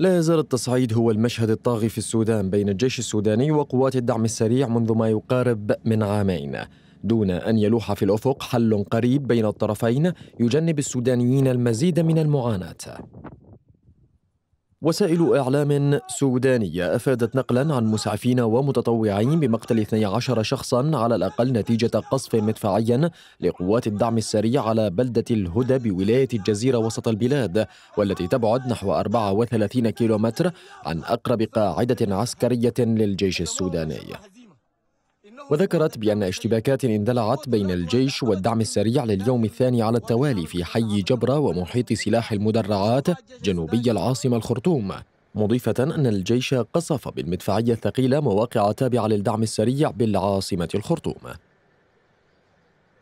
لا يزال التصعيد هو المشهد الطاغي في السودان بين الجيش السوداني وقوات الدعم السريع منذ ما يقارب من عامين دون أن يلوح في الأفق حل قريب بين الطرفين يجنب السودانيين المزيد من المعاناة وسائل إعلام سودانية أفادت نقلا عن مسعفين ومتطوعين بمقتل 12 شخصا على الأقل نتيجة قصف مدفعي لقوات الدعم السريع على بلدة الهدى بولاية الجزيرة وسط البلاد والتي تبعد نحو 34 كيلومتر عن أقرب قاعدة عسكرية للجيش السوداني وذكرت بأن اشتباكات اندلعت بين الجيش والدعم السريع لليوم الثاني على التوالي في حي جبرة ومحيط سلاح المدرعات جنوبي العاصمة الخرطوم مضيفة أن الجيش قصف بالمدفعية الثقيلة مواقع تابعة للدعم السريع بالعاصمة الخرطوم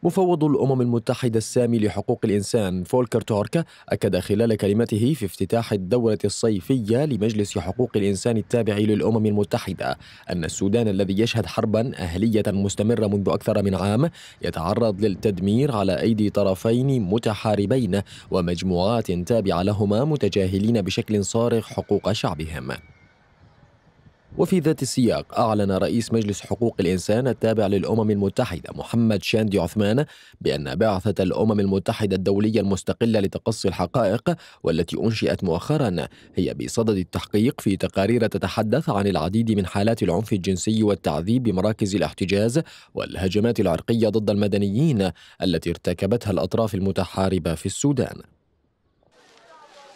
مفوض الأمم المتحدة السامي لحقوق الإنسان فولكر تورك أكد خلال كلمته في افتتاح الدورة الصيفية لمجلس حقوق الإنسان التابع للأمم المتحدة أن السودان الذي يشهد حربا أهلية مستمرة منذ أكثر من عام يتعرض للتدمير على أيدي طرفين متحاربين ومجموعات تابعة لهما متجاهلين بشكل صارخ حقوق شعبهم وفي ذات السياق أعلن رئيس مجلس حقوق الإنسان التابع للأمم المتحدة محمد شاندي عثمان بأن بعثة الأمم المتحدة الدولية المستقلة لتقصي الحقائق والتي أنشئت مؤخرا هي بصدد التحقيق في تقارير تتحدث عن العديد من حالات العنف الجنسي والتعذيب بمراكز الاحتجاز والهجمات العرقية ضد المدنيين التي ارتكبتها الأطراف المتحاربة في السودان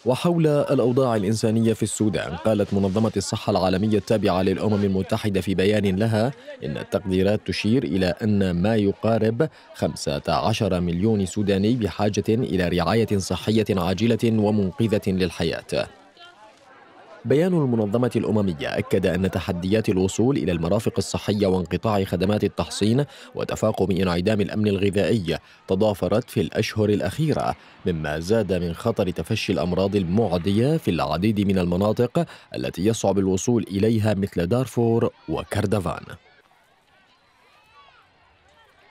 وحول الأوضاع الإنسانية في السودان قالت منظمة الصحة العالمية التابعة للأمم المتحدة في بيان لها إن التقديرات تشير إلى أن ما يقارب 15 مليون سوداني بحاجة إلى رعاية صحية عاجلة ومنقذة للحياة بيان المنظمة الأممية أكد أن تحديات الوصول إلى المرافق الصحية وانقطاع خدمات التحصين وتفاقم انعدام الأمن الغذائي تضافرت في الأشهر الأخيرة مما زاد من خطر تفشي الأمراض المعدية في العديد من المناطق التي يصعب الوصول إليها مثل دارفور وكردفان